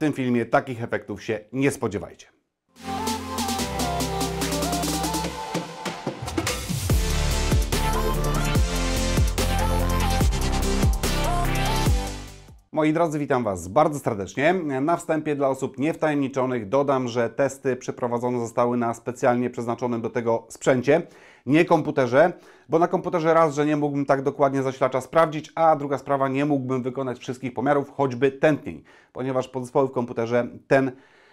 w tym filmie takich efektów się nie spodziewajcie. Moi drodzy, witam Was bardzo serdecznie. Na wstępie dla osób niewtajemniczonych dodam, że testy przeprowadzone zostały na specjalnie przeznaczonym do tego sprzęcie, nie komputerze, bo na komputerze raz, że nie mógłbym tak dokładnie zaślacza sprawdzić, a druga sprawa, nie mógłbym wykonać wszystkich pomiarów, choćby tętniej, ponieważ podzespoły w komputerze ten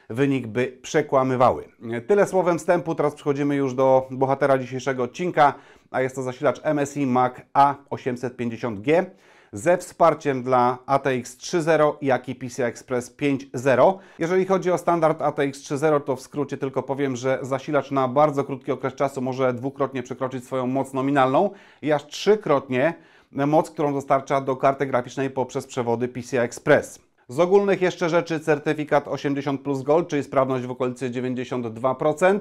wynik by przekłamywały. Tyle słowem wstępu, teraz przechodzimy już do bohatera dzisiejszego odcinka, a jest to zasilacz MSI Mac A850G ze wsparciem dla ATX 3.0, jak i PCI Express 5.0. Jeżeli chodzi o standard ATX 3.0, to w skrócie tylko powiem, że zasilacz na bardzo krótki okres czasu może dwukrotnie przekroczyć swoją moc nominalną i aż trzykrotnie moc, którą dostarcza do karty graficznej poprzez przewody PCI Express. Z ogólnych jeszcze rzeczy certyfikat 80 plus Gold, czyli sprawność w okolicy 92%,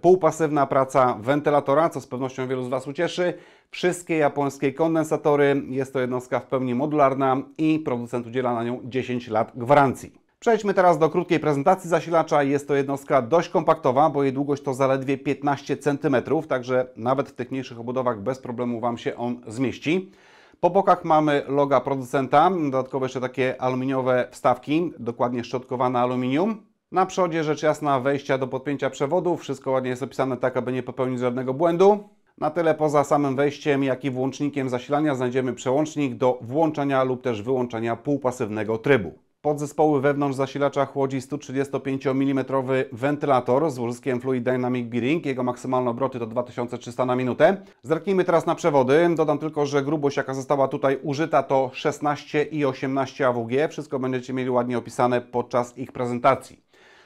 półpasywna praca wentylatora, co z pewnością wielu z Was ucieszy, wszystkie japońskie kondensatory, jest to jednostka w pełni modularna i producent udziela na nią 10 lat gwarancji. Przejdźmy teraz do krótkiej prezentacji zasilacza. Jest to jednostka dość kompaktowa, bo jej długość to zaledwie 15 cm, także nawet w tych mniejszych obudowach bez problemu Wam się on zmieści. Po bokach mamy loga producenta, dodatkowo jeszcze takie aluminiowe wstawki, dokładnie szczotkowane aluminium. Na przodzie rzecz jasna wejścia do podpięcia przewodu, wszystko ładnie jest opisane tak, aby nie popełnić żadnego błędu. Na tyle poza samym wejściem, jak i włącznikiem zasilania znajdziemy przełącznik do włączania lub też wyłączania półpasywnego trybu. Podzespoły wewnątrz zasilacza chłodzi 135 mm wentylator z użyciem Fluid Dynamic Bearing. Jego maksymalne obroty to 2300 na minutę. Zerknijmy teraz na przewody. Dodam tylko, że grubość jaka została tutaj użyta to 16 i 18 AWG. Wszystko będziecie mieli ładnie opisane podczas ich prezentacji.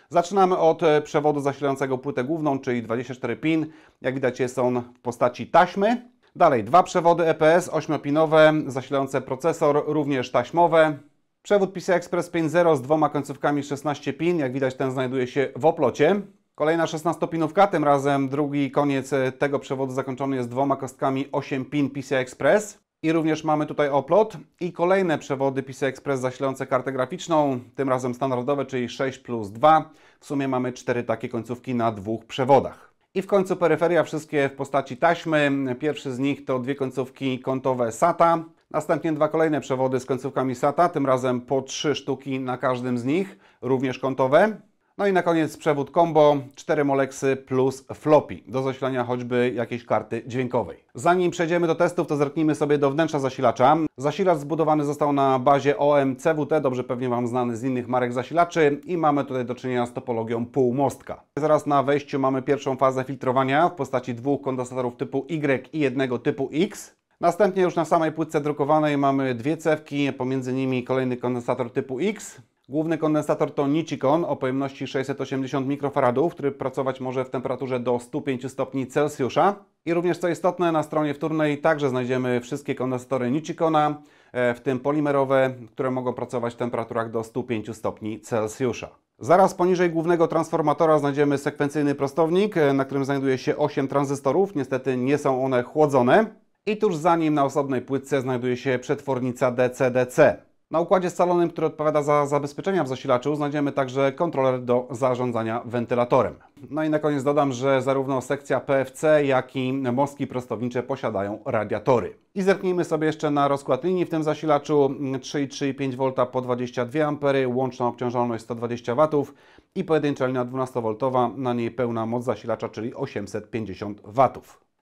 Zaczynamy od e, przewodu zasilającego płytę główną, czyli 24 pin. Jak widać jest on w postaci taśmy. Dalej dwa przewody EPS 8-pinowe zasilające procesor, również taśmowe. Przewód PCI Express 5.0 z dwoma końcówkami 16 pin. Jak widać ten znajduje się w oplocie. Kolejna 16-pinówka, tym razem drugi koniec e, tego przewodu zakończony jest dwoma kostkami 8 pin PCI Express. I również mamy tutaj oplot i kolejne przewody PCI Express zasilające kartę graficzną, tym razem standardowe, czyli 6 plus 2. W sumie mamy 4 takie końcówki na dwóch przewodach. I w końcu peryferia, wszystkie w postaci taśmy. Pierwszy z nich to dwie końcówki kątowe SATA, Następnie dwa kolejne przewody z końcówkami SATA, tym razem po trzy sztuki na każdym z nich, również kątowe. No i na koniec przewód combo, 4 moleksy plus floppy, do zasilania choćby jakiejś karty dźwiękowej. Zanim przejdziemy do testów, to zerknijmy sobie do wnętrza zasilacza. Zasilacz zbudowany został na bazie OM CWT, dobrze pewnie Wam znany z innych marek zasilaczy i mamy tutaj do czynienia z topologią półmostka. Zaraz na wejściu mamy pierwszą fazę filtrowania w postaci dwóch kondensatorów typu Y i jednego typu X. Następnie już na samej płytce drukowanej mamy dwie cewki, pomiędzy nimi kolejny kondensator typu X. Główny kondensator to Nichicon o pojemności 680 mikrofaradów, który pracować może w temperaturze do 105 stopni Celsjusza. I również co istotne, na stronie wtórnej także znajdziemy wszystkie kondensatory Nichicona, e, w tym polimerowe, które mogą pracować w temperaturach do 105 stopni Celsjusza. Zaraz poniżej głównego transformatora znajdziemy sekwencyjny prostownik, e, na którym znajduje się 8 tranzystorów. Niestety nie są one chłodzone i tuż za nim na osobnej płytce znajduje się przetwornica DCDC. Na układzie scalonym, który odpowiada za zabezpieczenia w zasilaczu, znajdziemy także kontroler do zarządzania wentylatorem. No i na koniec dodam, że zarówno sekcja PFC, jak i mostki prostownicze posiadają radiatory. I zerknijmy sobie jeszcze na rozkład linii w tym zasilaczu 3,3,5 V po 22 A, łączna obciążalność 120 W i pojedyncza linia 12V, na niej pełna moc zasilacza, czyli 850 W.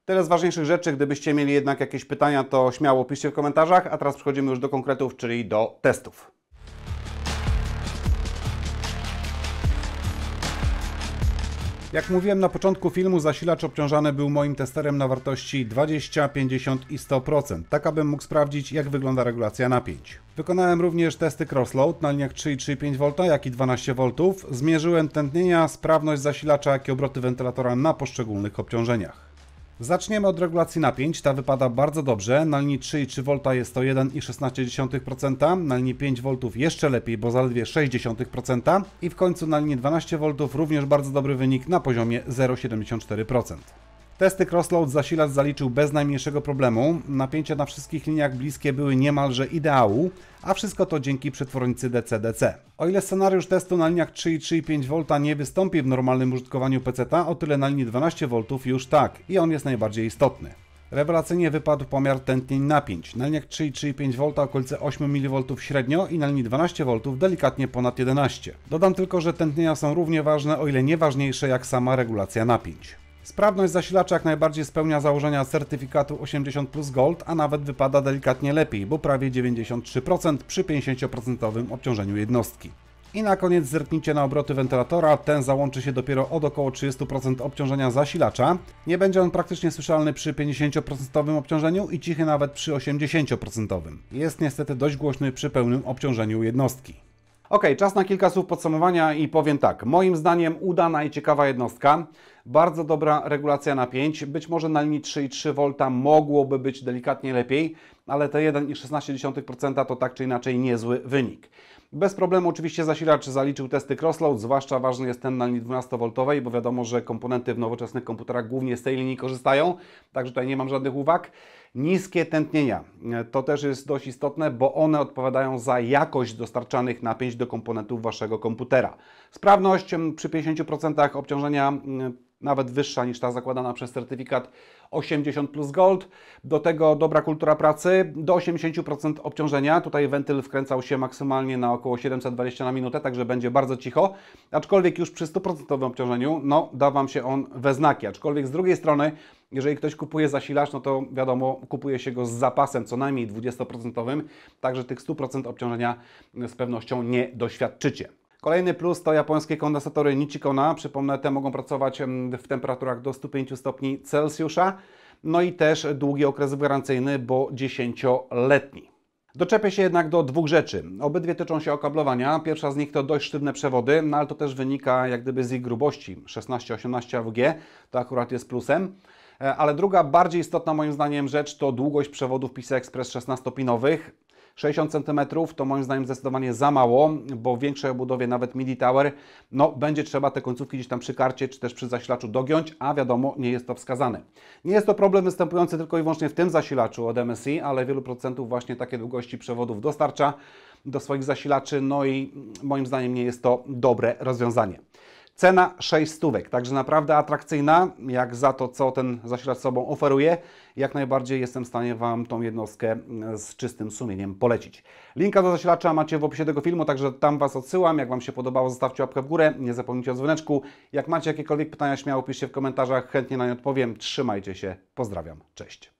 Tyle z ważniejszych rzeczy. Gdybyście mieli jednak jakieś pytania, to śmiało piszcie w komentarzach, a teraz przechodzimy już do konkretów, czyli do testów. Jak mówiłem na początku filmu, zasilacz obciążany był moim testerem na wartości 20, 50 i 100%, tak abym mógł sprawdzić jak wygląda regulacja napięć. Wykonałem również testy crossload na liniach 3,35V, jak i 12V, zmierzyłem tętnienia, sprawność zasilacza, jak i obroty wentylatora na poszczególnych obciążeniach. Zaczniemy od regulacji napięć. Ta wypada bardzo dobrze. Na linii 3,3 V jest to 1,16%, na linii 5 V jeszcze lepiej, bo zaledwie 0,6% i w końcu na linii 12 V również bardzo dobry wynik na poziomie 0,74%. Testy Crossload zasilacz zaliczył bez najmniejszego problemu. Napięcia na wszystkich liniach bliskie były niemalże ideału, a wszystko to dzięki przetwornicy DC-DC. O ile scenariusz testu na liniach 3 i 3,5V nie wystąpi w normalnym użytkowaniu PC-ta, o tyle na linii 12V już tak i on jest najbardziej istotny. Rewelacyjnie wypadł pomiar tętnień napięć. Na liniach 3 i 3,5V okolice 8 mV średnio i na linii 12V delikatnie ponad 11. Dodam tylko, że tętnienia są równie ważne, o ile nie ważniejsze jak sama regulacja napięć. Sprawność zasilacza jak najbardziej spełnia założenia certyfikatu 80 plus Gold, a nawet wypada delikatnie lepiej, bo prawie 93% przy 50% obciążeniu jednostki. I na koniec zerknijcie na obroty wentylatora, ten załączy się dopiero od około 30% obciążenia zasilacza. Nie będzie on praktycznie słyszalny przy 50% obciążeniu i cichy nawet przy 80%. Jest niestety dość głośny przy pełnym obciążeniu jednostki. Ok, czas na kilka słów podsumowania i powiem tak. Moim zdaniem udana i ciekawa jednostka. Bardzo dobra regulacja napięć. Być może na linii 3,3 V mogłoby być delikatnie lepiej, ale te 1,16% to tak czy inaczej niezły wynik. Bez problemu oczywiście zasilacz zaliczył testy crossload, zwłaszcza ważny jest ten na linii 12V, bo wiadomo, że komponenty w nowoczesnych komputerach głównie z tej linii korzystają, także tutaj nie mam żadnych uwag. Niskie tętnienia e, to też jest dość istotne, bo one odpowiadają za jakość dostarczanych napięć do komponentów waszego komputera. Sprawność przy 50% obciążenia nawet wyższa niż ta zakładana przez certyfikat 80 plus Gold. Do tego dobra kultura pracy, do 80% obciążenia. Tutaj wentyl wkręcał się maksymalnie na około 720 na minutę, także będzie bardzo cicho. Aczkolwiek już przy 100% obciążeniu, no, da Wam się on we znaki. Aczkolwiek z drugiej strony, jeżeli ktoś kupuje zasilacz, no to wiadomo, kupuje się go z zapasem co najmniej 20%, także tych 100% obciążenia z pewnością nie doświadczycie. Kolejny plus to japońskie kondensatory Nichikona. Przypomnę, te mogą pracować w temperaturach do 105 stopni Celsjusza. No i też długi okres gwarancyjny, bo 10-letni. Doczepię się jednak do dwóch rzeczy. Obydwie tyczą się okablowania. Pierwsza z nich to dość sztywne przewody, no ale to też wynika jak gdyby z ich grubości. 16-18 AWG to akurat jest plusem. E, ale druga, bardziej istotna moim zdaniem rzecz to długość przewodów PISA Express 16-pinowych. 60 cm to moim zdaniem zdecydowanie za mało, bo w większej obudowie nawet midi tower, no będzie trzeba te końcówki gdzieś tam przy karcie czy też przy zasilaczu dogiąć, a wiadomo, nie jest to wskazane. Nie jest to problem występujący tylko i wyłącznie w tym zasilaczu od MSI, ale wielu procentów właśnie takie długości przewodów dostarcza do swoich zasilaczy, no i moim zdaniem nie jest to dobre rozwiązanie. Cena 6 stówek, także naprawdę atrakcyjna, jak za to, co ten zasilacz sobą oferuje. Jak najbardziej jestem w stanie Wam tą jednostkę mm, z czystym sumieniem polecić. Linka do zasilacza macie w opisie tego filmu, także tam Was odsyłam. Jak Wam się podobało, zostawcie łapkę w górę, nie zapomnijcie o dzwoneczku. Jak macie jakiekolwiek pytania, śmiało piszcie w komentarzach, chętnie na nie odpowiem. Trzymajcie się, pozdrawiam, cześć.